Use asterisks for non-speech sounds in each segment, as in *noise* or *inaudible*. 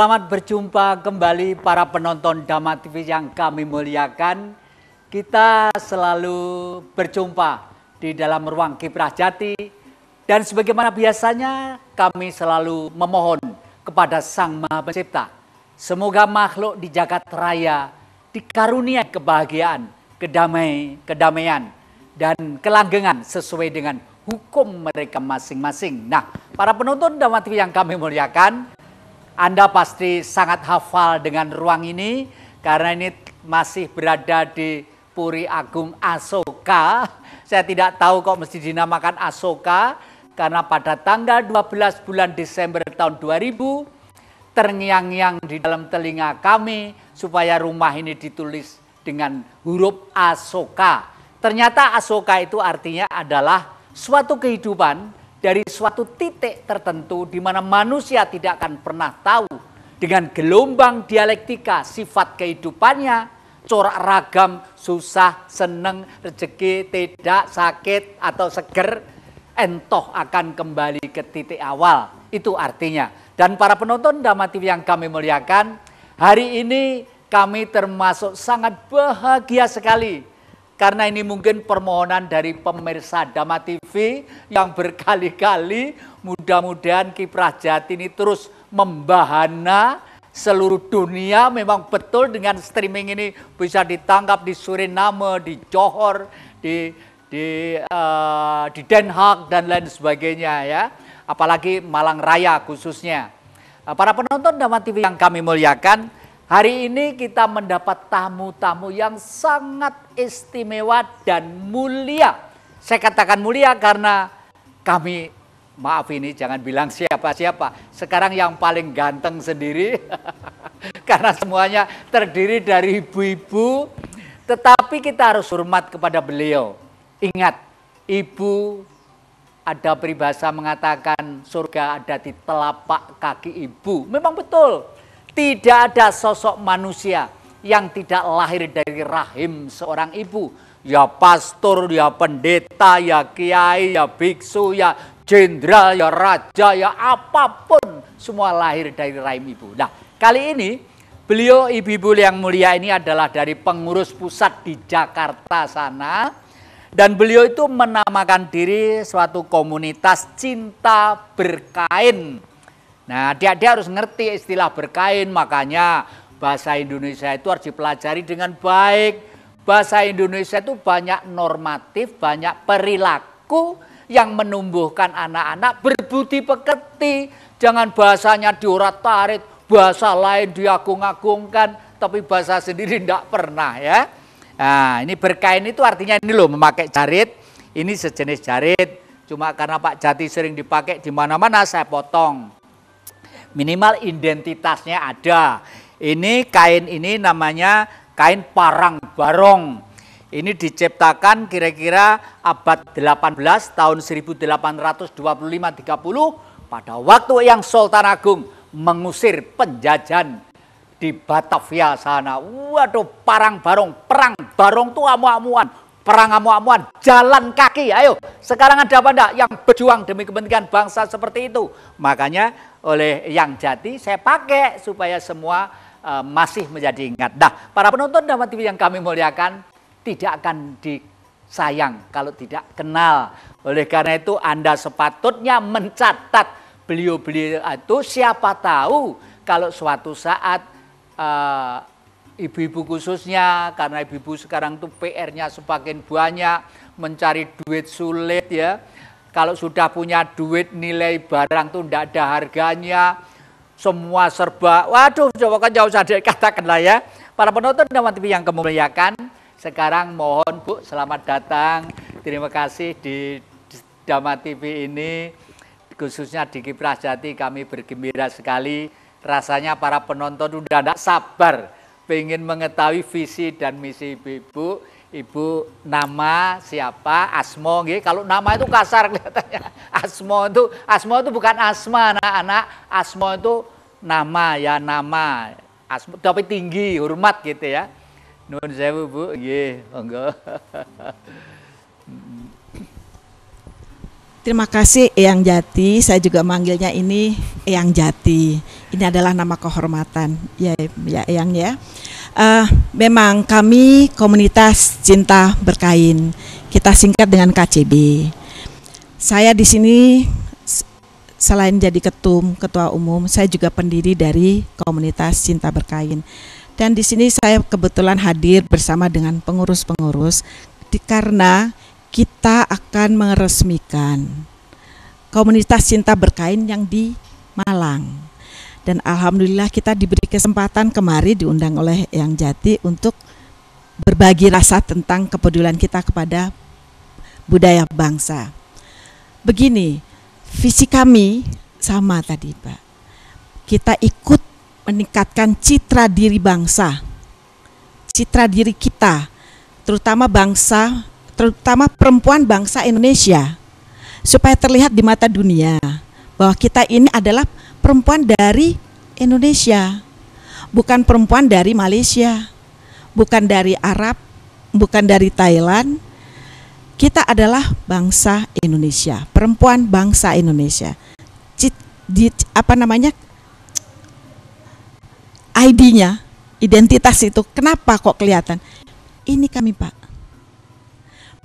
Selamat berjumpa kembali para penonton Dhamma TV yang kami muliakan. Kita selalu berjumpa di dalam ruang kiprah jati dan sebagaimana biasanya kami selalu memohon kepada Sang Maha Pencipta. Semoga makhluk di jagat raya dikarunia kebahagiaan, kedamai, kedamaian dan kelanggengan sesuai dengan hukum mereka masing-masing. Nah, para penonton Dhamma TV yang kami muliakan, anda pasti sangat hafal dengan ruang ini karena ini masih berada di Puri Agung Asoka. Saya tidak tahu kok mesti dinamakan Asoka karena pada tanggal 12 bulan Desember tahun 2000 terngiang-ngiang di dalam telinga kami supaya rumah ini ditulis dengan huruf Asoka. Ternyata Asoka itu artinya adalah suatu kehidupan dari suatu titik tertentu di mana manusia tidak akan pernah tahu dengan gelombang dialektika sifat kehidupannya, corak ragam, susah, seneng, rezeki, tidak, sakit, atau seger, entoh akan kembali ke titik awal. Itu artinya. Dan para penonton Dhamma TV yang kami muliakan, hari ini kami termasuk sangat bahagia sekali karena ini mungkin permohonan dari pemirsa Dama TV yang berkali-kali mudah-mudahan kiprah Jati ini terus membahana seluruh dunia memang betul dengan streaming ini bisa ditangkap di Suriname, di Johor, di di uh, di Den Haag dan lain sebagainya ya. Apalagi Malang Raya khususnya. Eh, para penonton Dama TV yang kami muliakan, Hari ini kita mendapat tamu-tamu yang sangat istimewa dan mulia. Saya katakan mulia karena kami, maaf ini jangan bilang siapa-siapa. Sekarang yang paling ganteng sendiri, *laughs* karena semuanya terdiri dari ibu-ibu. Tetapi kita harus hormat kepada beliau. Ingat, ibu ada peribahasa mengatakan surga ada di telapak kaki ibu. Memang betul tidak ada sosok manusia yang tidak lahir dari rahim seorang ibu. Ya pastor, ya pendeta, ya kiai, ya biksu, ya jenderal, ya raja, ya apapun. Semua lahir dari rahim ibu. Nah, kali ini beliau ibu-ibu yang mulia ini adalah dari pengurus pusat di Jakarta sana. Dan beliau itu menamakan diri suatu komunitas cinta berkain Nah, dia, dia harus ngerti istilah berkain, makanya bahasa Indonesia itu harus dipelajari dengan baik. Bahasa Indonesia itu banyak normatif, banyak perilaku yang menumbuhkan anak-anak berbudi pekerti. Jangan bahasanya diurat tarik, bahasa lain diagung-agungkan, tapi bahasa sendiri tidak pernah ya. Nah, ini berkain itu artinya ini loh memakai jarit, ini sejenis jarit. Cuma karena Pak Jati sering dipakai di mana-mana saya potong minimal identitasnya ada. Ini kain ini namanya kain parang barong. Ini diciptakan kira-kira abad 18 tahun 1825-30 pada waktu yang Sultan Agung mengusir penjajahan di Batavia sana. Waduh, parang barong, perang barong tuh amu-amuan perang amuan amuan jalan kaki. Ayo, sekarang ada apa enggak yang berjuang demi kepentingan bangsa seperti itu? Makanya oleh yang jati saya pakai supaya semua uh, masih menjadi ingat. Nah, para penonton Dharma TV yang kami muliakan tidak akan disayang kalau tidak kenal. Oleh karena itu Anda sepatutnya mencatat beliau-beliau itu siapa tahu kalau suatu saat uh, ibu-ibu khususnya karena ibu-ibu sekarang tuh PR-nya semakin banyak, mencari duit sulit ya. Kalau sudah punya duit nilai barang tuh tidak ada harganya, semua serba. Waduh, coba kan jauh saja katakanlah ya. Para penonton dan TV yang kemuliakan, sekarang mohon Bu selamat datang. Terima kasih di Dama TV ini khususnya di Kiprah Jati kami bergembira sekali. Rasanya para penonton sudah tidak sabar ingin mengetahui visi dan misi ibu-ibu, ibu nama siapa, asmo gitu. Kalau nama itu kasar *laughs* kelihatannya. Asmo itu asmo itu bukan asma anak-anak, asmo itu nama ya nama. Asmo tapi tinggi, hormat gitu ya. Nuhun sewu Bu, nggih, monggo. *laughs* Hmm. Terima kasih Eyang Jati, saya juga manggilnya ini Eyang Jati. Ini adalah nama kehormatan, ya, ya Eyang ya. Uh, memang kami komunitas cinta berkain, kita singkat dengan KCB. Saya di sini selain jadi ketum, ketua umum, saya juga pendiri dari komunitas cinta berkain. Dan di sini saya kebetulan hadir bersama dengan pengurus-pengurus karena kita akan meresmikan komunitas cinta berkain yang di Malang. Dan alhamdulillah kita diberi kesempatan kemari diundang oleh Yang Jati untuk berbagi rasa tentang kepedulian kita kepada budaya bangsa. Begini, visi kami sama tadi, Pak. Kita ikut meningkatkan citra diri bangsa. Citra diri kita, terutama bangsa terutama perempuan bangsa Indonesia supaya terlihat di mata dunia bahwa kita ini adalah perempuan dari Indonesia, bukan perempuan dari Malaysia, bukan dari Arab, bukan dari Thailand. Kita adalah bangsa Indonesia, perempuan bangsa Indonesia. Cit, di, apa namanya? ID-nya, identitas itu kenapa kok kelihatan? Ini kami, Pak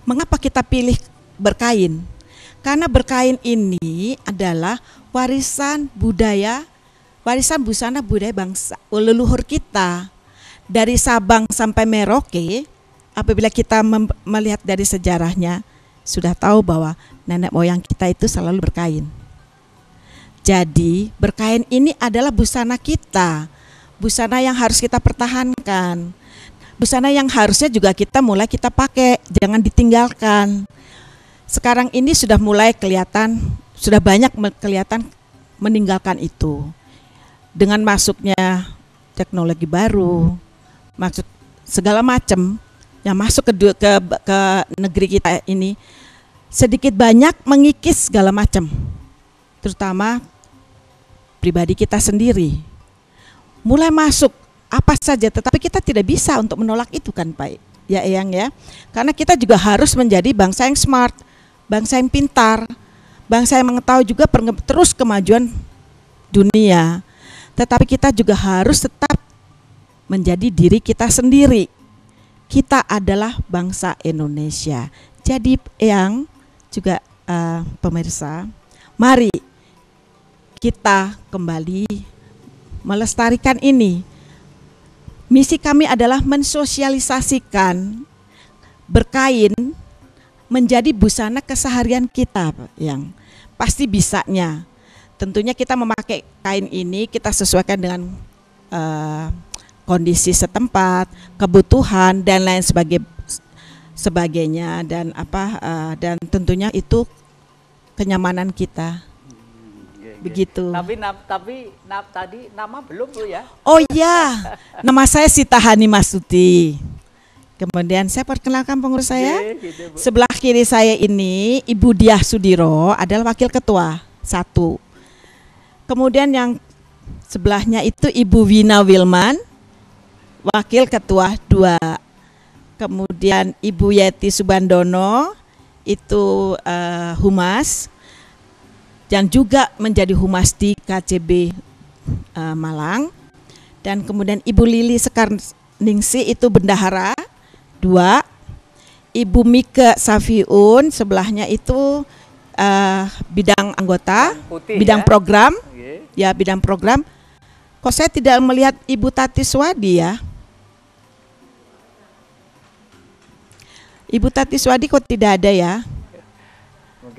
Mengapa kita pilih berkain? Karena berkain ini adalah warisan budaya, warisan busana budaya bangsa leluhur kita. Dari Sabang sampai Merauke, apabila kita melihat dari sejarahnya, sudah tahu bahwa nenek moyang kita itu selalu berkain. Jadi, berkain ini adalah busana kita, busana yang harus kita pertahankan busana yang harusnya juga kita mulai kita pakai, jangan ditinggalkan. Sekarang ini sudah mulai kelihatan, sudah banyak kelihatan meninggalkan itu. Dengan masuknya teknologi baru, maksud segala macam yang masuk ke, ke ke negeri kita ini sedikit banyak mengikis segala macam, terutama pribadi kita sendiri. Mulai masuk apa saja tetapi kita tidak bisa untuk menolak itu kan Pak ya Eyang ya karena kita juga harus menjadi bangsa yang smart bangsa yang pintar bangsa yang mengetahui juga terus kemajuan dunia tetapi kita juga harus tetap menjadi diri kita sendiri kita adalah bangsa Indonesia jadi Eyang juga uh, pemirsa mari kita kembali melestarikan ini Misi kami adalah mensosialisasikan berkain menjadi busana keseharian kita yang pasti bisanya. Tentunya kita memakai kain ini kita sesuaikan dengan uh, kondisi setempat, kebutuhan dan lain sebagai sebagainya dan apa uh, dan tentunya itu kenyamanan kita begitu. Tapi na, tapi na, tadi nama belum Bu ya? Oh ya, nama saya Sita Hani Masuti. Kemudian saya perkenalkan pengurus saya. Iya, gitu, Sebelah kiri saya ini Ibu Diah Sudiro adalah wakil ketua satu. Kemudian yang sebelahnya itu Ibu Wina Wilman, wakil ketua dua. Kemudian Ibu Yeti Subandono itu uh, humas dan juga menjadi humas di KCB uh, eh, Malang dan kemudian Ibu Lili Sekarningsi itu bendahara dua Ibu Mika Safiun sebelahnya itu uh, bidang anggota Putih, bidang ya? program okay. ya bidang program kok saya tidak melihat Ibu Tati Swadi ya Ibu Tati Swadi kok tidak ada ya?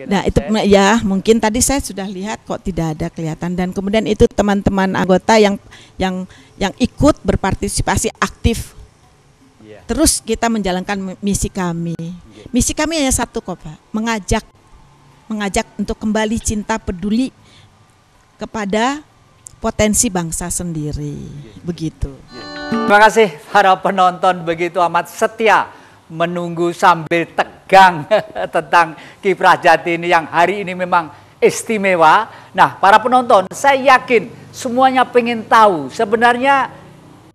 Nah itu ya mungkin tadi saya sudah lihat kok tidak ada kelihatan dan kemudian itu teman-teman anggota yang yang yang ikut berpartisipasi aktif. Yeah. Terus kita menjalankan misi kami. Yeah. Misi kami hanya satu kok Pak, mengajak mengajak untuk kembali cinta peduli kepada potensi bangsa sendiri. Yeah. Iya. Begitu. Iya. Terima kasih para penonton begitu amat setia menunggu sambil tek Gang *laughs* tentang kiprah jati ini yang hari ini memang istimewa. Nah, para penonton, saya yakin semuanya pengen tahu sebenarnya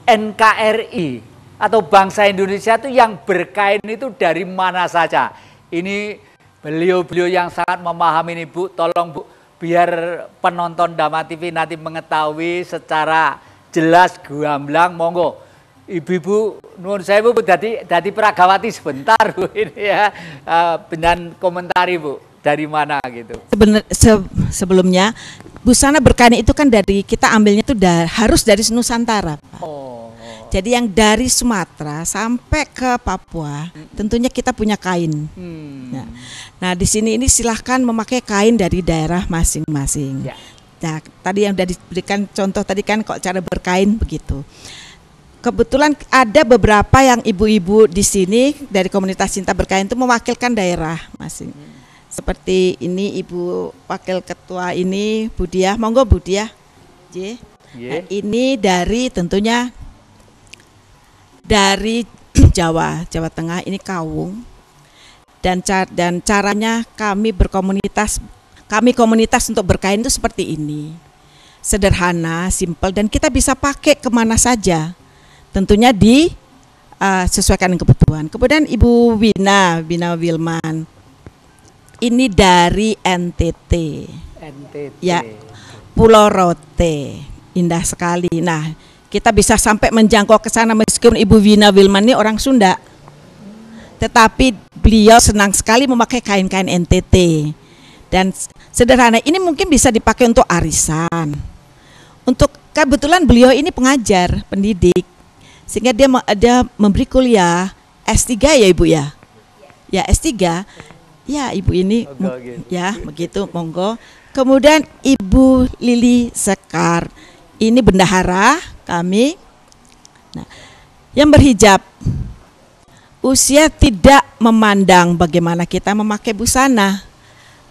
NKRI atau bangsa Indonesia itu yang berkain itu dari mana saja. Ini beliau-beliau yang sangat memahami ini, Bu. Tolong, Bu, biar penonton Dama TV nanti mengetahui secara jelas gamblang monggo ibu-ibu nuwun saya Bu dadi dadi peragawati sebentar Bu *laughs* ini ya. Uh, komentari Bu dari mana gitu. Sebener, se sebelumnya busana berkain itu kan dari kita ambilnya itu da harus dari Nusantara. Pak. Oh. Jadi yang dari Sumatera sampai ke Papua, hmm. tentunya kita punya kain. Hmm. Nah, nah di sini ini silahkan memakai kain dari daerah masing-masing. Ya. Nah, tadi yang sudah diberikan contoh tadi kan kok cara berkain begitu kebetulan ada beberapa yang ibu-ibu di sini dari komunitas cinta berkain itu mewakilkan daerah masing. Seperti ini Ibu Wakil Ketua ini Budiah, monggo Budiah. J. Yeah. Nah, ini dari tentunya dari *clears throat* Jawa, Jawa Tengah ini Kawung. Dan car dan caranya kami berkomunitas kami komunitas untuk berkain itu seperti ini. Sederhana, simple dan kita bisa pakai kemana saja tentunya di uh, sesuaikan kebutuhan. Kemudian Ibu Wina, Wina Wilman. Ini dari NTT. NTT. Ya. Pulau Rote. Indah sekali. Nah, kita bisa sampai menjangkau ke sana meskipun Ibu Wina Wilman ini orang Sunda. Tetapi beliau senang sekali memakai kain-kain NTT. Dan sederhana ini mungkin bisa dipakai untuk arisan. Untuk kebetulan beliau ini pengajar, pendidik sehingga dia ada memberi kuliah S3 ya Ibu ya. Ya S3. Ya Ibu ini gitu. ya begitu monggo. Kemudian Ibu Lili Sekar ini bendahara kami. Nah, yang berhijab usia tidak memandang bagaimana kita memakai busana.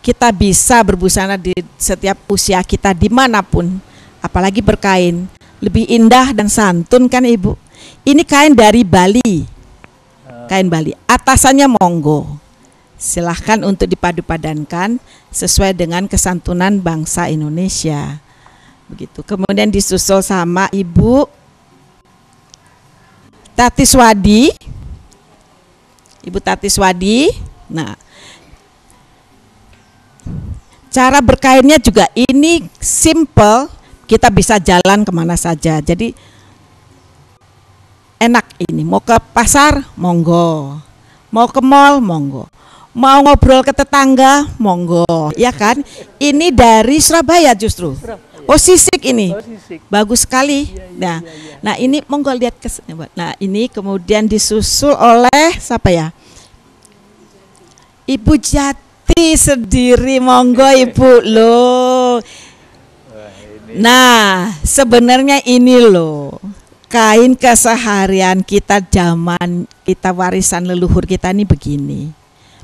Kita bisa berbusana di setiap usia kita dimanapun, apalagi berkain. Lebih indah dan santun kan Ibu? Ini kain dari Bali. Eh. Kain Bali. Atasannya monggo. Silahkan untuk dipadupadankan sesuai dengan kesantunan bangsa Indonesia. Begitu. Kemudian disusul sama Ibu Tati Swadi. Ibu Tati Swadi. Nah, cara berkainnya juga ini simple, kita bisa jalan kemana saja. Jadi enak ini mau ke pasar monggo mau ke mall monggo mau ngobrol ke tetangga monggo ya kan ini dari Surabaya justru oh sisik ini oh, bagus sekali iya, iya, nah iya, nah ini monggo lihat ke ya, nah ini kemudian disusul oleh siapa ya Ibu Jati sendiri monggo *laughs* Ibu loh nah sebenarnya ini loh kain keseharian kita zaman kita warisan leluhur kita ini begini.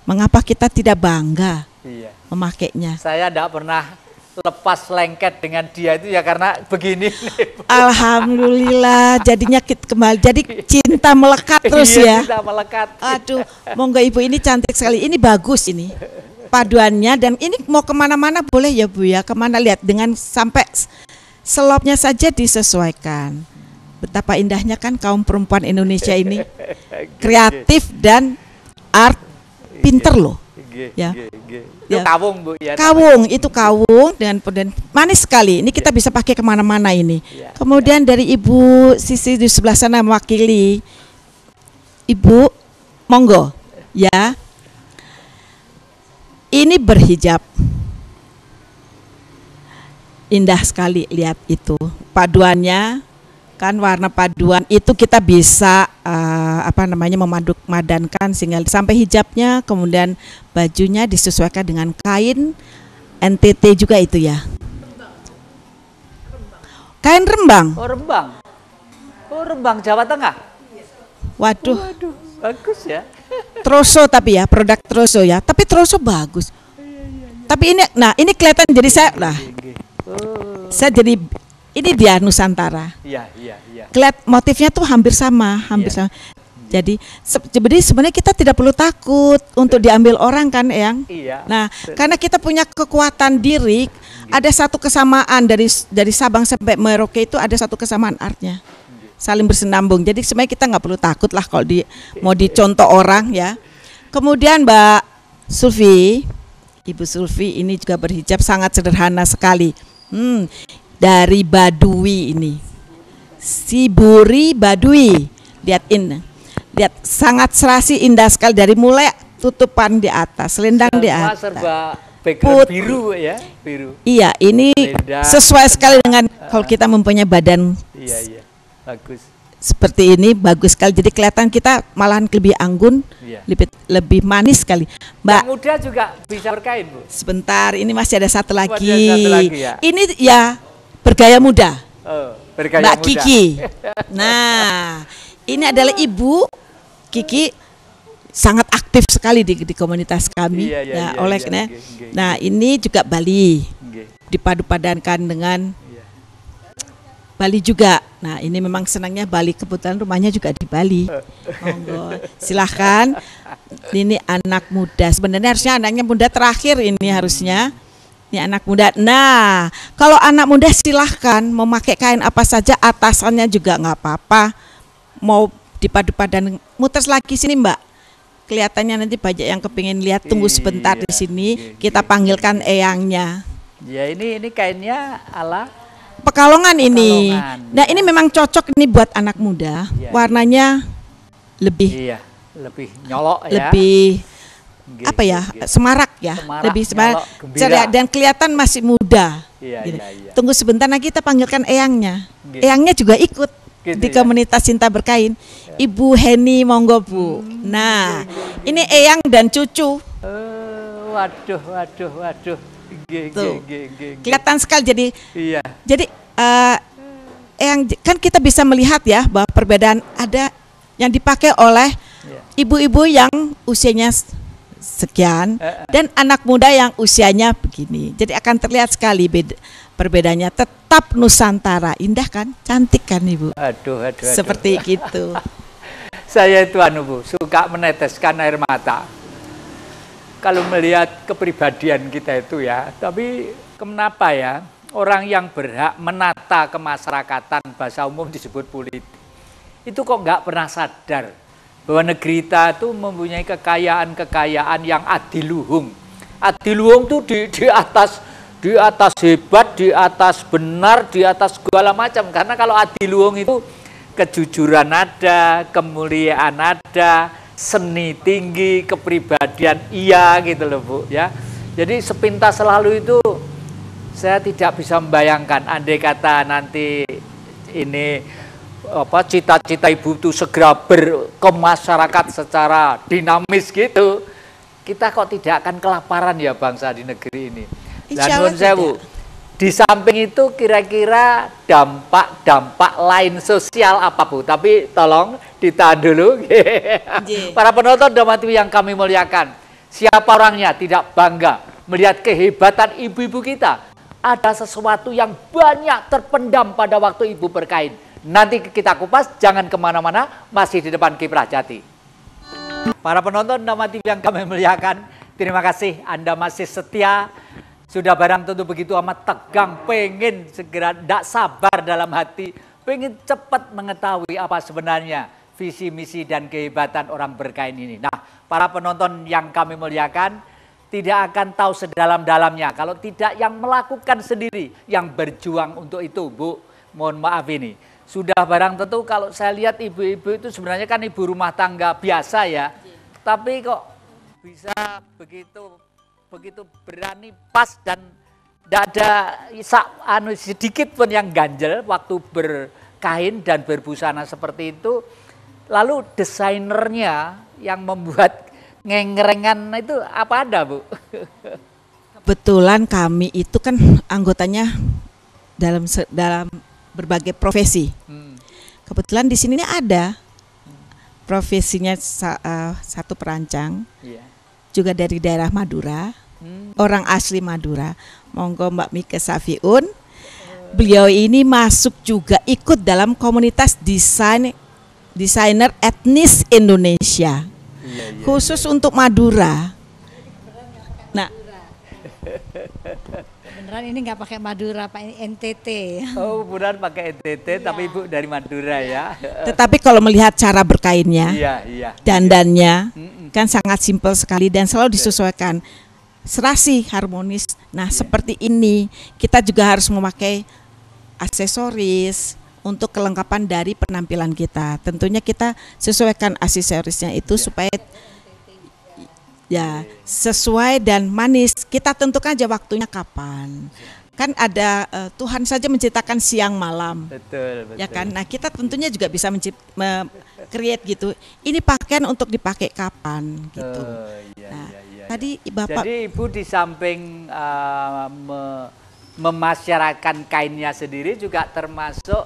Mengapa kita tidak bangga iya. memakainya? Saya tidak pernah lepas lengket dengan dia itu ya karena begini. *laughs* Alhamdulillah jadinya kita kembali jadi cinta melekat iya, terus iya, ya. Cinta melekat. Aduh, monggo ibu ini cantik sekali. Ini bagus ini paduannya dan ini mau kemana-mana boleh ya bu ya kemana lihat dengan sampai selopnya saja disesuaikan betapa indahnya kan kaum perempuan Indonesia ini *laughs* iya, iya. kreatif dan art iya, pinter loh ya itu ya. kawung bu ya kawung itu kawung dengan dan manis sekali ini kita bisa pakai kemana-mana ini kemudian dari ibu sisi di sebelah sana mewakili ibu monggo ya ini berhijab indah sekali lihat itu paduannya kan warna paduan itu kita bisa uh, apa namanya memaduk madankan sehingga sampai hijabnya kemudian bajunya disesuaikan dengan kain NTT juga itu ya kain rembang oh rembang oh rembang Jawa Tengah waduh, waduh bagus ya *laughs* troso tapi ya produk troso ya tapi troso bagus tapi ini nah ini kelihatan jadi saya lah oh. saya jadi ini dia Nusantara. Iya, iya, iya. Kelihat motifnya tuh hampir sama, hampir ya. sama. Jadi se jadi sebenarnya kita tidak perlu takut untuk iya. diambil orang kan, Eyang? Iya. Nah, karena kita punya kekuatan diri, iya. ada satu kesamaan dari dari Sabang sampai Merauke itu ada satu kesamaan artnya. Iya. Saling bersenambung. Jadi sebenarnya kita nggak perlu takut lah kalau di mau dicontoh orang ya. Kemudian Mbak Sulfi, Ibu Sulfi ini juga berhijab sangat sederhana sekali. Hmm, dari Badui ini. si Buri Badui. Lihat ini. Lihat sangat serasi indah sekali dari mulai tutupan di atas, selendang di atas. Serba Put, biru ya, biru. Iya, ini Lendang, sesuai sekali dengan uh, kalau kita mempunyai badan. Iya, iya. Bagus. Seperti ini bagus sekali. Jadi kelihatan kita malahan lebih anggun, iya. lebih lebih manis sekali. Mbak Yang muda juga bisa berkain, Bu. Sebentar, ini masih ada satu lagi. satu lagi ya. Ini ya bergaya muda. Oh, bergaya Mbak muda. Kiki. *laughs* Nah, ini adalah ibu Kiki sangat aktif sekali di, di komunitas kami. Iya, iya, nah, iya, oleh iya, nah, iya, iya. nah ini juga Bali iya. dipadu-padankan dengan iya. Bali juga. Nah ini memang senangnya Bali kebetulan rumahnya juga di Bali. *laughs* Monggo silahkan. Ini anak muda sebenarnya harusnya anaknya muda terakhir ini harusnya anak muda. Nah, kalau anak muda silahkan memakai kain apa saja, atasannya juga nggak apa-apa. Mau dipadu-padan, muter lagi sini Mbak. Kelihatannya nanti banyak yang kepingin lihat, tunggu sebentar di iya, sini. kita gitu. panggilkan eyangnya. Ya ini ini kainnya ala Pekalongan, Pekalongan ini. Nah iya. ini memang cocok ini buat anak muda. Iya, Warnanya lebih. Iya, lebih nyolok ya. Lebih Gih, gitu, apa ya gih. Gitu. semarak ya semarak, lebih semarak ceria ya, dan kelihatan masih muda iya, gitu. iya, iya. tunggu sebentar lagi kita panggilkan eyangnya gitu. eyangnya juga ikut gitu, di ya. komunitas ya. cinta berkain ya. ibu Heni monggo bu hmm, nah gih, ini eyang dan cucu uh, waduh waduh waduh Tuh. kelihatan sekali jadi iya. jadi uh, eyang kan kita bisa melihat ya bahwa perbedaan ada yang dipakai oleh iya. ibu-ibu yeah. yang usianya sekian eh, eh. dan anak muda yang usianya begini. Jadi akan terlihat sekali beda, perbedaannya. Tetap Nusantara, indah kan, cantik kan ibu. Aduh, aduh, aduh. Seperti itu. *laughs* Saya itu anu bu, suka meneteskan air mata. Kalau melihat kepribadian kita itu ya, tapi kenapa ya orang yang berhak menata kemasyarakatan bahasa umum disebut politik itu kok nggak pernah sadar bahwa negeri kita itu mempunyai kekayaan-kekayaan yang adiluhung. Adiluhung itu di, di atas di atas hebat, di atas benar, di atas segala macam. Karena kalau adiluhung itu kejujuran ada, kemuliaan ada, seni tinggi, kepribadian iya gitu loh Bu ya. Jadi sepintas selalu itu saya tidak bisa membayangkan andai kata nanti ini apa cita-cita ibu itu segera berkemasyarakat secara dinamis gitu, kita kok tidak akan kelaparan ya bangsa di negeri ini. Dan saya bu, di samping itu kira-kira dampak-dampak lain sosial apa bu? Tapi tolong ditahan dulu. *laughs* Para penonton damati yang kami muliakan, siapa orangnya tidak bangga melihat kehebatan ibu-ibu kita? Ada sesuatu yang banyak terpendam pada waktu ibu berkain Nanti kita kupas, jangan kemana-mana, masih di depan kiprah jati. Para penonton nama TV yang kami muliakan, terima kasih Anda masih setia. Sudah barang tentu begitu amat tegang, pengen segera, tidak sabar dalam hati, pengen cepat mengetahui apa sebenarnya visi, misi, dan kehebatan orang berkain ini. Nah, para penonton yang kami muliakan, tidak akan tahu sedalam-dalamnya kalau tidak yang melakukan sendiri, yang berjuang untuk itu, Bu. Mohon maaf ini. Sudah barang tentu kalau saya lihat ibu-ibu itu sebenarnya kan ibu rumah tangga biasa ya. Tapi kok bisa begitu begitu berani pas dan tidak ada anu sedikit pun yang ganjel waktu berkain dan berbusana seperti itu. Lalu desainernya yang membuat ngengrengan itu apa ada bu? Kebetulan kami itu kan anggotanya dalam dalam berbagai profesi. Hmm. Kebetulan di sini ada profesinya eh, satu perancang, iya. juga dari daerah Madura, hmm. orang asli Madura. Monggo Mbak Mika Safiun, beliau ini masuk juga ikut dalam komunitas desain desainer etnis Indonesia, iya, iya. khusus untuk Madura. Nah. *laughs* Beneran ini nggak pakai Madura, Pak ini NTT. Oh, beneran pakai NTT, iya. tapi Ibu dari Madura ya. Tetapi kalau melihat cara berkainnya, iya, iya. dandannya, iya. kan sangat simpel sekali dan selalu disesuaikan. Serasi, harmonis. Nah, iya. seperti ini kita juga harus memakai aksesoris, untuk kelengkapan dari penampilan kita. Tentunya kita sesuaikan aksesorisnya itu iya. supaya Ya, sesuai dan manis. Kita tentukan aja waktunya kapan. Kan ada uh, Tuhan saja menciptakan siang malam. Betul, betul. Ya kan? Nah, kita tentunya juga bisa mencipta create gitu. Ini pakaian untuk dipakai kapan gitu. Oh, iya, nah, iya, iya, tadi iya. Bapak Jadi Ibu di samping uh, me memasyarakatkan kainnya sendiri juga termasuk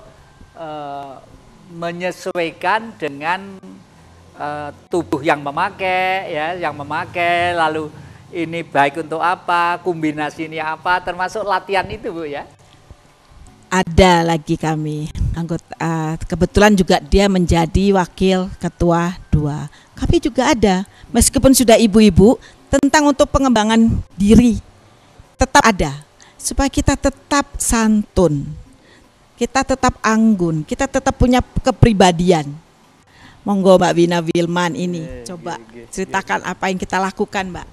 uh, menyesuaikan dengan Eh, tubuh yang memakai ya yang memakai lalu ini baik untuk apa Kombinasi ini apa termasuk latihan itu bu ya ada lagi kami anggota eh, kebetulan juga dia menjadi wakil ketua dua tapi juga ada meskipun sudah ibu-ibu tentang untuk pengembangan diri tetap ada supaya kita tetap santun kita tetap anggun kita tetap punya kepribadian Monggo Mbak Wina Wilman ini eh, coba ceritakan apa yang kita lakukan, Mbak.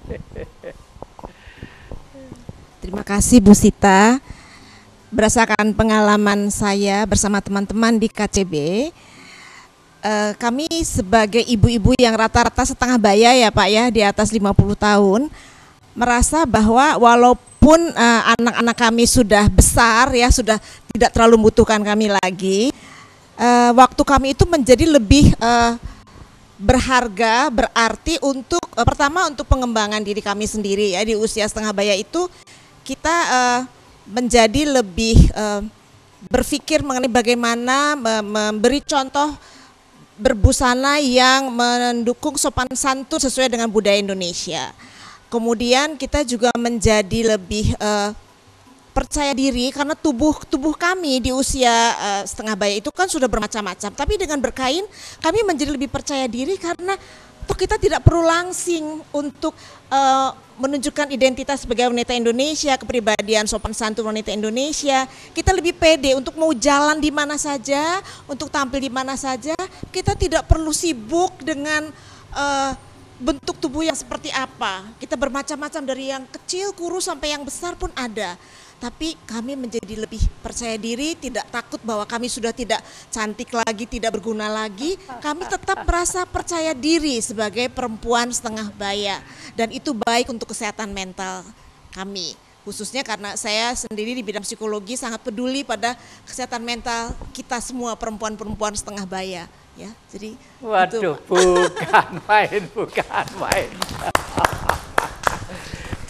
*laughs* Terima kasih Bu Sita. Berdasarkan pengalaman saya bersama teman-teman di KCB, eh, kami sebagai ibu-ibu yang rata-rata setengah baya ya Pak ya di atas 50 tahun merasa bahwa walaupun eh, anak-anak eh, kami sudah besar ya sudah tidak terlalu membutuhkan kami lagi, uh, waktu kami itu menjadi lebih uh, berharga, berarti untuk uh, pertama untuk pengembangan diri kami sendiri ya di usia setengah baya itu kita uh, menjadi lebih uh, berpikir mengenai bagaimana memberi contoh berbusana yang mendukung sopan santun sesuai dengan budaya Indonesia. Kemudian kita juga menjadi lebih uh, percaya diri karena tubuh tubuh kami di usia uh, setengah bayi itu kan sudah bermacam-macam. Tapi dengan berkain kami menjadi lebih percaya diri karena toh kita tidak perlu langsing untuk uh, menunjukkan identitas sebagai wanita Indonesia, kepribadian sopan santun wanita Indonesia. Kita lebih pede untuk mau jalan di mana saja, untuk tampil di mana saja. Kita tidak perlu sibuk dengan uh, bentuk tubuh yang seperti apa. Kita bermacam-macam dari yang kecil, kurus sampai yang besar pun ada tapi kami menjadi lebih percaya diri, tidak takut bahwa kami sudah tidak cantik lagi, tidak berguna lagi. Kami tetap merasa percaya diri sebagai perempuan setengah baya, dan itu baik untuk kesehatan mental kami. Khususnya karena saya sendiri di bidang psikologi sangat peduli pada kesehatan mental kita semua perempuan-perempuan setengah baya. Ya, jadi waduh, itu. bukan *laughs* main, bukan main. *laughs*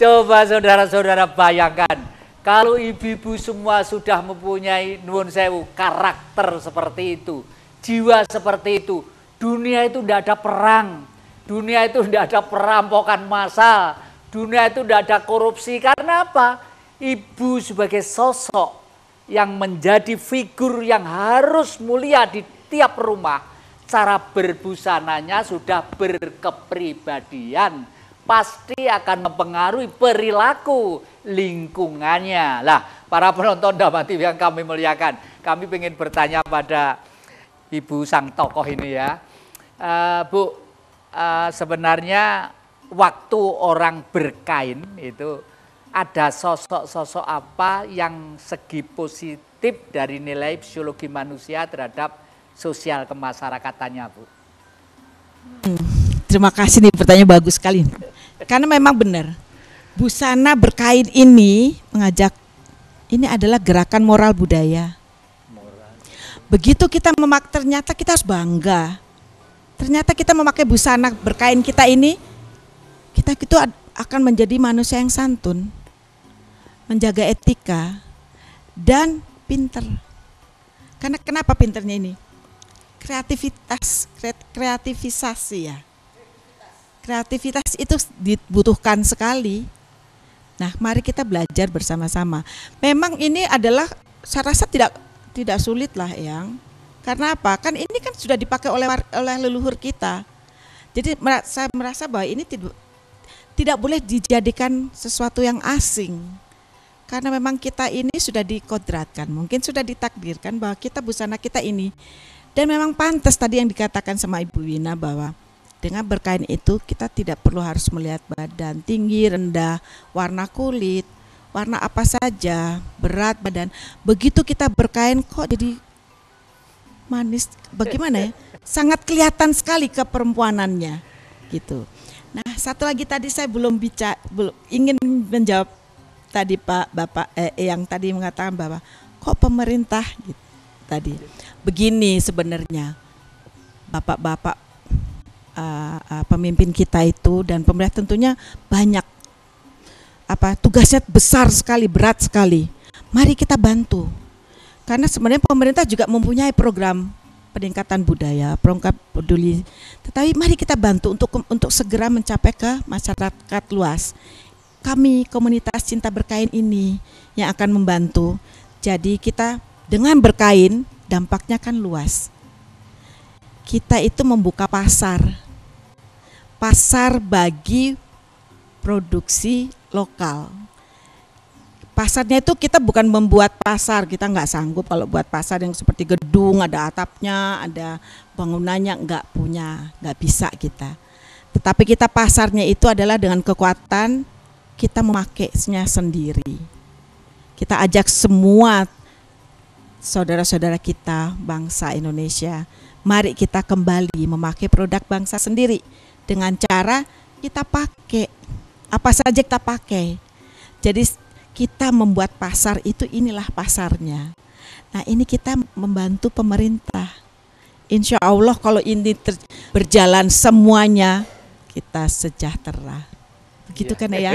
Coba saudara-saudara bayangkan kalau ibu-ibu semua sudah mempunyai nuwun sewu karakter seperti itu, jiwa seperti itu, dunia itu tidak ada perang, dunia itu tidak ada perampokan massal, dunia itu tidak ada korupsi. Karena apa? Ibu sebagai sosok yang menjadi figur yang harus mulia di tiap rumah, cara berbusananya sudah berkepribadian pasti akan mempengaruhi perilaku lingkungannya. Lah, para penonton Dhamma TV yang kami muliakan, kami ingin bertanya pada Ibu sang tokoh ini ya. Uh, Bu, uh, sebenarnya waktu orang berkain itu ada sosok-sosok apa yang segi positif dari nilai psikologi manusia terhadap sosial kemasyarakatannya, Bu? Hmm, terima kasih nih pertanyaan bagus sekali karena memang benar busana berkain ini mengajak ini adalah gerakan moral budaya. Begitu kita memakai ternyata kita harus bangga. Ternyata kita memakai busana berkain kita ini kita itu akan menjadi manusia yang santun, menjaga etika dan pinter. Karena kenapa pinternya ini? Kreativitas, kreativisasi ya Kreativitas itu dibutuhkan sekali. Nah, mari kita belajar bersama-sama. Memang ini adalah saya rasa tidak tidak sulit lah, yang karena apa? Kan ini kan sudah dipakai oleh oleh leluhur kita. Jadi saya merasa bahwa ini tidak tidak boleh dijadikan sesuatu yang asing. Karena memang kita ini sudah dikodratkan, mungkin sudah ditakdirkan bahwa kita busana kita ini. Dan memang pantas tadi yang dikatakan sama Ibu Wina bahwa dengan berkain itu kita tidak perlu harus melihat badan tinggi, rendah, warna kulit, warna apa saja, berat badan. Begitu kita berkain kok jadi manis bagaimana ya? Sangat kelihatan sekali keperempuanannya gitu. Nah, satu lagi tadi saya belum bicara belum ingin menjawab tadi Pak Bapak eh, eh, yang tadi mengatakan bahwa kok pemerintah gitu tadi. Begini sebenarnya bapak-bapak uh, uh, pemimpin kita itu dan pemerintah tentunya banyak apa tugasnya besar sekali, berat sekali. Mari kita bantu. Karena sebenarnya pemerintah juga mempunyai program peningkatan budaya, perangkat peduli. Tetapi mari kita bantu untuk untuk segera mencapai ke masyarakat luas. Kami komunitas cinta berkain ini yang akan membantu. Jadi kita dengan berkain dampaknya kan luas kita itu membuka pasar. Pasar bagi produksi lokal. Pasarnya itu kita bukan membuat pasar, kita nggak sanggup kalau buat pasar yang seperti gedung, ada atapnya, ada bangunannya, nggak punya, nggak bisa kita. Tetapi kita pasarnya itu adalah dengan kekuatan kita memakainya sendiri. Kita ajak semua saudara-saudara kita bangsa Indonesia mari kita kembali memakai produk bangsa sendiri dengan cara kita pakai apa saja kita pakai. Jadi kita membuat pasar itu inilah pasarnya. Nah, ini kita membantu pemerintah. Insya Allah kalau ini ter- berjalan semuanya kita sejahtera. Begitu ya. kan ya?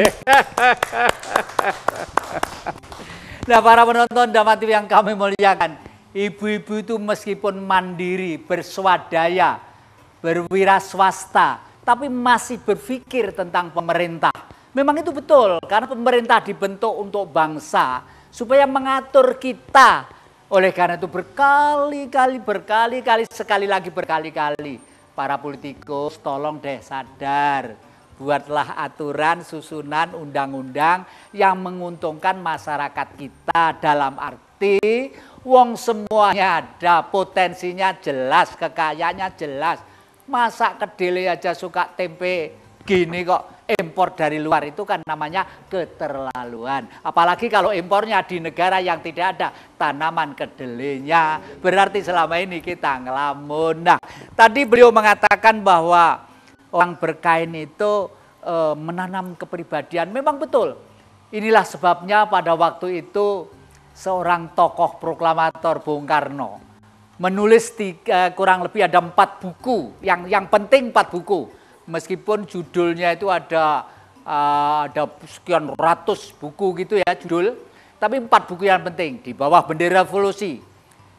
*laughs* nah, para penonton Dama TV yang kami muliakan, Ibu-ibu itu meskipun mandiri, berswadaya, berwira swasta, tapi masih berpikir tentang pemerintah. Memang itu betul, karena pemerintah dibentuk untuk bangsa, supaya mengatur kita. Oleh karena itu berkali-kali, berkali-kali, sekali lagi berkali-kali. Para politikus tolong deh sadar. Buatlah aturan, susunan, undang-undang yang menguntungkan masyarakat kita dalam arti Wong semuanya ada, potensinya jelas, kekayaannya jelas. Masa kedele aja suka tempe gini kok impor dari luar itu kan namanya keterlaluan. Apalagi kalau impornya di negara yang tidak ada tanaman kedelainya. Berarti selama ini kita ngelamun. Nah, tadi beliau mengatakan bahwa orang berkain itu e, menanam kepribadian. Memang betul. Inilah sebabnya pada waktu itu seorang tokoh proklamator Bung Karno menulis tiga, kurang lebih ada empat buku yang yang penting empat buku meskipun judulnya itu ada eh, ada sekian ratus buku gitu ya judul tapi empat buku yang penting di bawah bendera revolusi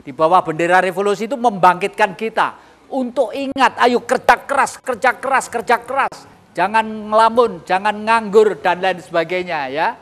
di bawah bendera revolusi itu membangkitkan kita untuk ingat ayo kerja keras kerja keras kerja keras jangan ngelamun jangan nganggur dan lain sebagainya ya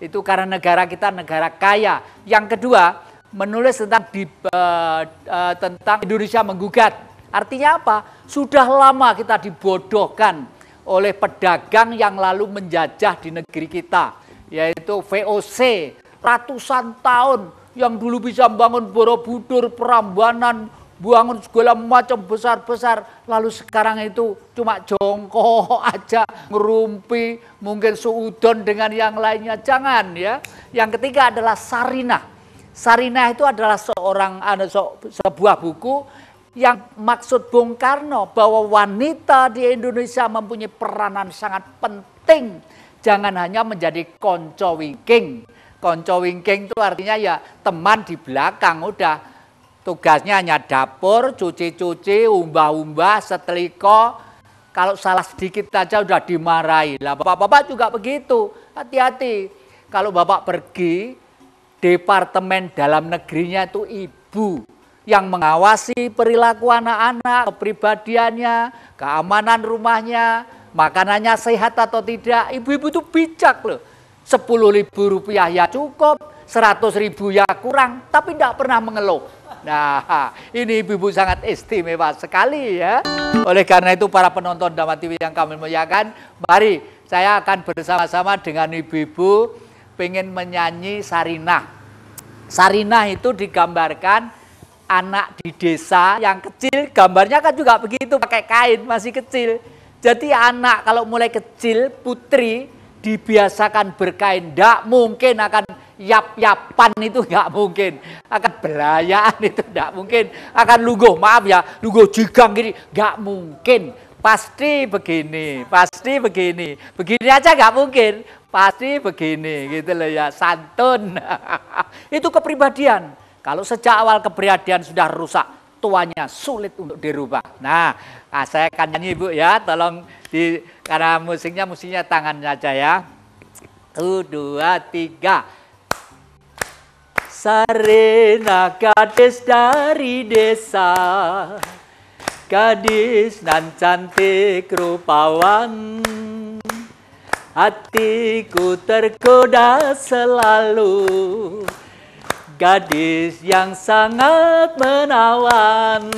itu karena negara kita negara kaya. Yang kedua, menulis tentang di, uh, uh, tentang Indonesia menggugat. Artinya apa? Sudah lama kita dibodohkan oleh pedagang yang lalu menjajah di negeri kita, yaitu VOC. Ratusan tahun yang dulu bisa membangun Borobudur, perambanan buangun segala macam besar-besar, lalu sekarang itu cuma jongkok *laughs* aja, ngerumpi, mungkin suudon dengan yang lainnya. Jangan ya. Yang ketiga adalah Sarina Sarina itu adalah seorang ada anu, sebuah buku yang maksud Bung Karno bahwa wanita di Indonesia mempunyai peranan sangat penting. Jangan hanya menjadi konco wingking. Konco wingking itu artinya ya teman di belakang udah Tugasnya hanya dapur, cuci-cuci, umbah-umbah, seteliko. Kalau salah sedikit saja udah dimarahi. Lah bapak-bapak juga begitu. Hati-hati. Kalau bapak pergi, departemen dalam negerinya itu ibu yang mengawasi perilaku anak-anak, kepribadiannya, keamanan rumahnya, makanannya sehat atau tidak. Ibu-ibu itu bijak loh. Sepuluh ribu rupiah ya cukup, seratus ribu ya kurang, tapi tidak pernah mengeluh. Nah, ini ibu-ibu sangat istimewa sekali ya. Oleh karena itu para penonton Dama TV yang kami muliakan, mari saya akan bersama-sama dengan ibu-ibu pengen menyanyi Sarinah. Sarinah itu digambarkan anak di desa yang kecil, gambarnya kan juga begitu pakai kain masih kecil. Jadi anak kalau mulai kecil putri dibiasakan berkain, tidak mungkin akan yap-yapan itu nggak mungkin. Akan belayaan itu nggak mungkin. Akan lugo, maaf ya, lugo jigang gini, nggak mungkin. Pasti begini, pasti begini. Begini aja nggak mungkin. Pasti begini, gitu loh ya, santun. *laughs* itu kepribadian. Kalau sejak awal kepribadian sudah rusak, tuanya sulit untuk dirubah. Nah, ah, saya akan nyanyi Bu ya, tolong di karena musiknya musiknya tangannya aja ya. Satu, dua, tiga. Sarena kades dari desa Gadis nan cantik rupawan Hatiku tergoda selalu Gadis yang sangat menawan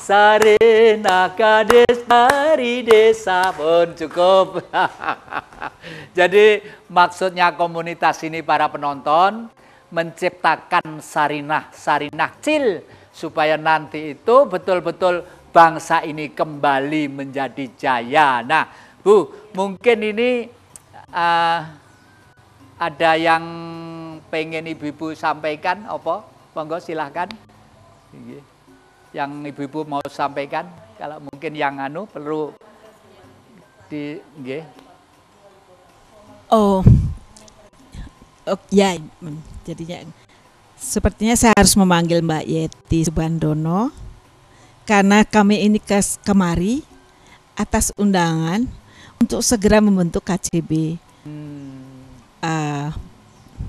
Sarena kades dari desa pun cukup. *laughs* Jadi maksudnya komunitas ini para penonton menciptakan sarinah, sarinah cil supaya nanti itu betul-betul bangsa ini kembali menjadi jaya. Nah, Bu, mungkin ini uh, ada yang pengen ibu-ibu sampaikan, apa? Monggo silahkan. Yang ibu-ibu mau sampaikan, kalau mungkin yang anu perlu di, Oh, oh, ya jadinya sepertinya saya harus memanggil Mbak Yeti Subandono karena kami ini ke kemari atas undangan untuk segera membentuk KCB hmm. uh,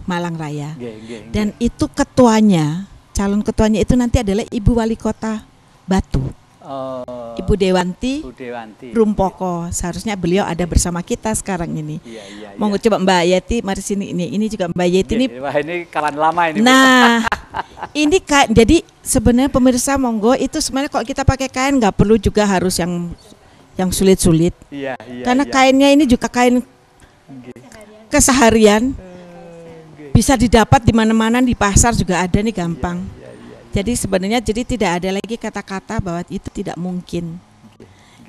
Malang Raya gak, gak. dan itu ketuanya calon ketuanya itu nanti adalah Ibu Wali Kota Batu. Oh, Ibu Dewanti, Ibu Dewanti Rumpoko. Seharusnya beliau ada iya. bersama kita sekarang ini. Iya, iya, iya. Mau coba Mbak Yeti, mari sini ini. Ini juga Mbak Yeti iya, ini. Wah, ini kawan lama ini. Nah, *laughs* ini kain. Jadi sebenarnya pemirsa monggo itu sebenarnya kok kita pakai kain nggak perlu juga harus yang yang sulit-sulit. Iya, iya, Karena iya. kainnya ini juga kain keseharian. Eh, Bisa didapat di mana-mana di pasar juga ada nih gampang. Iya, iya. Jadi sebenarnya jadi tidak ada lagi kata-kata bahwa itu tidak mungkin.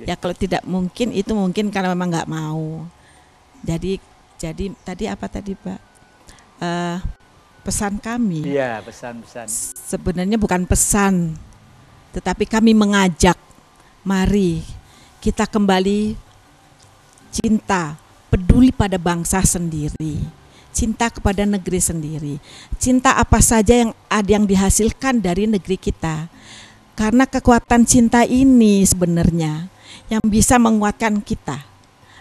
Ya kalau tidak mungkin itu mungkin karena memang nggak mau. Jadi jadi tadi apa tadi Pak? Uh, pesan kami. Iya pesan-pesan. Sebenarnya bukan pesan, tetapi kami mengajak, mari kita kembali cinta, peduli pada bangsa sendiri cinta kepada negeri sendiri. Cinta apa saja yang ada yang dihasilkan dari negeri kita. Karena kekuatan cinta ini sebenarnya yang bisa menguatkan kita.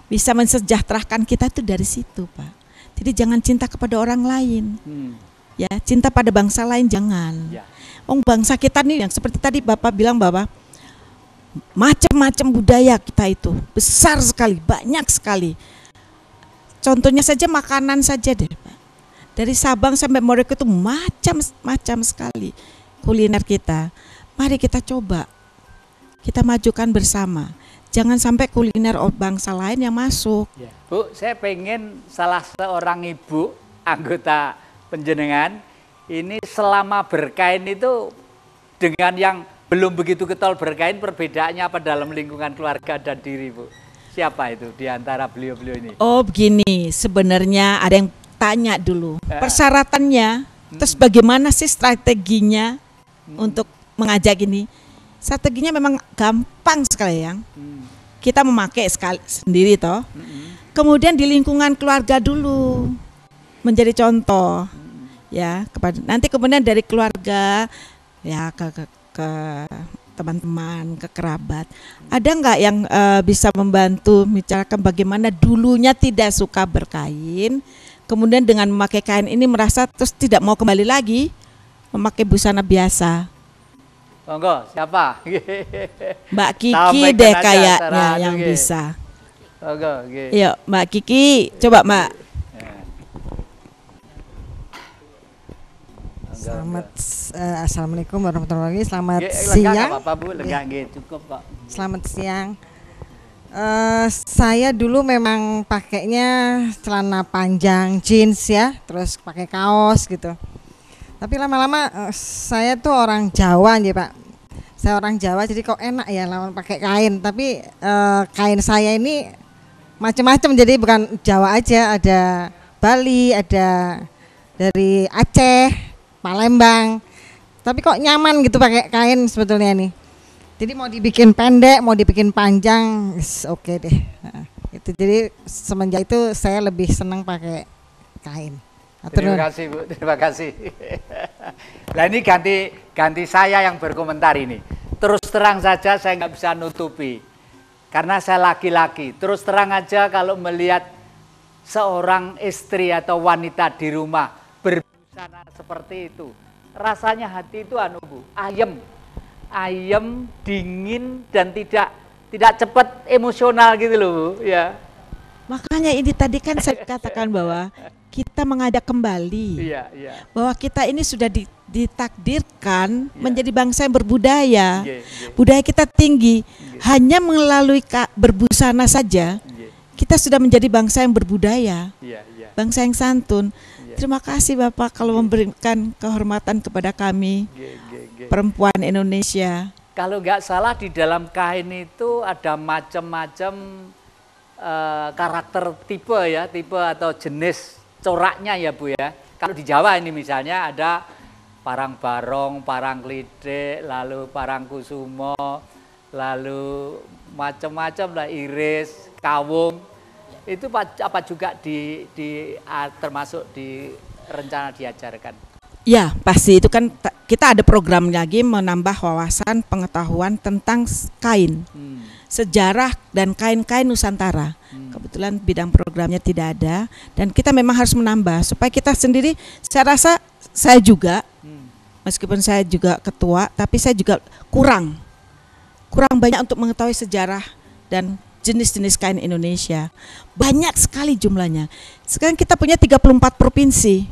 Bisa mensejahterakan kita itu dari situ, Pak. Jadi jangan cinta kepada orang lain. Hmm. Ya, cinta pada bangsa lain jangan. Ya. bangsa kita nih yang seperti tadi Bapak bilang Bapak macam-macam budaya kita itu besar sekali, banyak sekali Contohnya saja makanan saja deh. Dari Sabang sampai Merauke itu macam-macam sekali kuliner kita. Mari kita coba. Kita majukan bersama. Jangan sampai kuliner bangsa lain yang masuk. Ya. Bu, saya pengen salah seorang ibu anggota penjenengan ini selama berkain itu dengan yang belum begitu ketol berkain perbedaannya apa dalam lingkungan keluarga dan diri Bu? siapa itu di antara beliau-beliau ini? Oh begini, sebenarnya ada yang tanya dulu eh. persyaratannya, hmm. terus bagaimana sih strateginya hmm. untuk mengajak ini? Strateginya memang gampang sekali yang hmm. kita memakai sekali sendiri toh. Hmm. Kemudian di lingkungan keluarga dulu menjadi contoh hmm. ya kepada nanti kemudian dari keluarga ya ke ke, ke teman-teman, ke kerabat. Ada nggak yang uh, bisa membantu bicarakan bagaimana dulunya tidak suka berkain, kemudian dengan memakai kain ini merasa terus tidak mau kembali lagi memakai busana biasa? Monggo, siapa? *laughs* Mbak Kiki deh kayaknya yang bisa. Monggo, Yuk, iya, Mbak Kiki, coba Mbak Selamat uh, assalamualaikum warahmatullahi wabarakatuh. Selamat ya, siang. Apa, apa Bu, lega ya. cukup kok. Selamat siang. Uh, saya dulu memang pakainya celana panjang jeans ya, terus pakai kaos gitu. Tapi lama-lama uh, saya tuh orang Jawa ya Pak. Saya orang Jawa jadi kok enak ya lawan pakai kain. Tapi uh, kain saya ini macam-macam jadi bukan Jawa aja, ada Bali, ada dari Aceh, Palembang. Tapi kok nyaman gitu pakai kain sebetulnya nih. Jadi mau dibikin pendek, mau dibikin panjang, oke okay deh. itu jadi semenjak itu saya lebih senang pakai kain. Nah, terima kasih Bu, terima kasih. nah *laughs* ini ganti ganti saya yang berkomentar ini. Terus terang saja saya nggak bisa nutupi. Karena saya laki-laki. Terus terang aja kalau melihat seorang istri atau wanita di rumah ber karena seperti itu. Rasanya hati itu anu Bu, ayem. Ayem, dingin dan tidak tidak cepat emosional gitu loh Bu, ya. Makanya ini tadi kan saya katakan bahwa kita mengadak kembali. Iya, iya. Bahwa kita ini sudah ditakdirkan iya. menjadi bangsa yang berbudaya. Iya, iya. Budaya kita tinggi. Iya. Hanya melalui berbusana saja, iya. kita sudah menjadi bangsa yang berbudaya. Iya, iya. Bangsa yang santun. Iya. Terima kasih Bapak kalau iya. memberikan kehormatan kepada kami iya, perempuan Indonesia. Kalau nggak salah di dalam kain itu ada macam-macam uh, karakter tipe ya, tipe atau jenis coraknya ya Bu ya. Kalau di Jawa ini misalnya ada parang barong, parang lidik, lalu parang kusumo, lalu macam-macam lah iris, kawung itu apa juga di, di termasuk di rencana diajarkan? Ya pasti itu kan kita ada program lagi menambah wawasan pengetahuan tentang kain hmm. sejarah dan kain-kain Nusantara. Hmm. Kebetulan bidang programnya tidak ada dan kita memang harus menambah supaya kita sendiri. Saya rasa saya juga hmm. meskipun saya juga ketua tapi saya juga kurang kurang banyak untuk mengetahui sejarah dan jenis-jenis kain Indonesia. Banyak sekali jumlahnya. Sekarang kita punya 34 provinsi.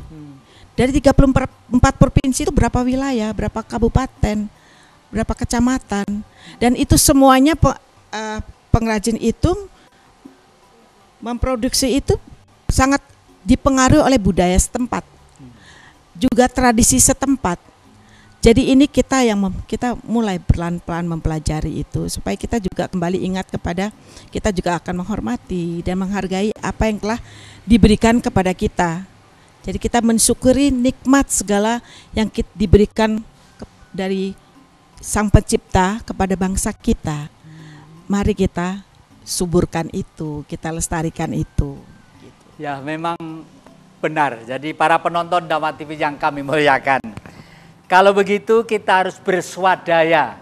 Dari 34 provinsi itu berapa wilayah, berapa kabupaten, berapa kecamatan. Dan itu semuanya eh, pengrajin itu memproduksi itu sangat dipengaruhi oleh budaya setempat. Juga tradisi setempat jadi ini kita yang mem, kita mulai pelan-pelan mempelajari itu supaya kita juga kembali ingat kepada kita juga akan menghormati dan menghargai apa yang telah diberikan kepada kita. Jadi kita mensyukuri nikmat segala yang kita diberikan ke, dari Sang Pencipta kepada bangsa kita. Mari kita suburkan itu, kita lestarikan itu. Ya, memang benar. Jadi para penonton Dama TV yang kami muliakan. Kalau begitu kita harus berswadaya,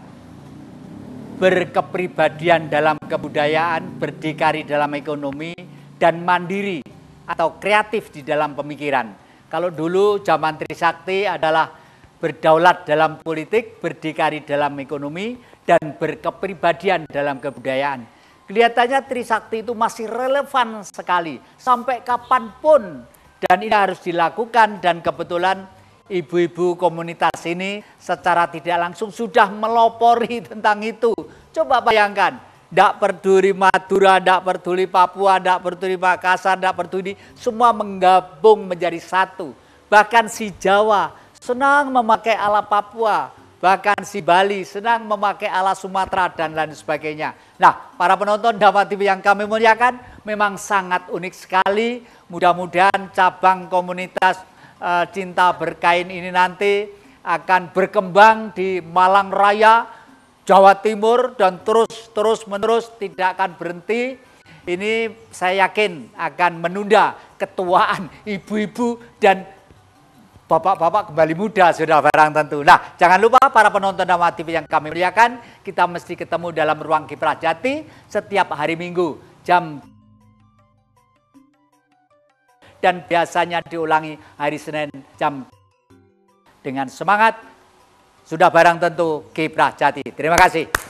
berkepribadian dalam kebudayaan, berdikari dalam ekonomi, dan mandiri atau kreatif di dalam pemikiran. Kalau dulu zaman Trisakti adalah berdaulat dalam politik, berdikari dalam ekonomi, dan berkepribadian dalam kebudayaan. Kelihatannya Trisakti itu masih relevan sekali sampai kapanpun dan ini harus dilakukan dan kebetulan Ibu-ibu komunitas ini secara tidak langsung sudah melopori tentang itu. Coba bayangkan, tidak peduli Madura, tidak peduli Papua, tidak peduli Makassar, tidak peduli, semua menggabung menjadi satu. Bahkan si Jawa senang memakai ala Papua, bahkan si Bali senang memakai ala Sumatera dan lain sebagainya. Nah, para penonton Dhamma TV yang kami muliakan, memang sangat unik sekali. Mudah-mudahan cabang komunitas Eh, cinta berkain ini nanti akan berkembang di Malang Raya, Jawa Timur dan terus-terus menerus tidak akan berhenti. Ini saya yakin akan menunda ketuaan ibu-ibu dan bapak-bapak kembali muda sudah barang tentu. Nah, jangan lupa para penonton dan TV yang kami muliakan, kita mesti ketemu dalam ruang Kiprah Jati setiap hari Minggu jam dan biasanya diulangi hari Senin jam dengan semangat sudah barang tentu kiprah jati. Terima kasih.